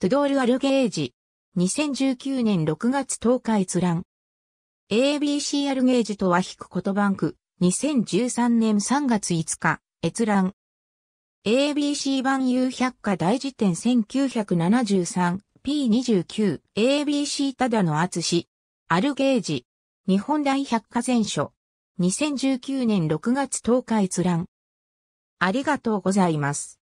トゥドール・アルゲージ。2019年6月10日閲覧。ABC アルゲージとは引くことバンク。2013年3月5日閲覧。ABC 版 U 百科大辞典 1973p29。ABC ただの厚し。アルゲージ。日本大百科全書。2019年6月10日閲覧。ありがとうございます。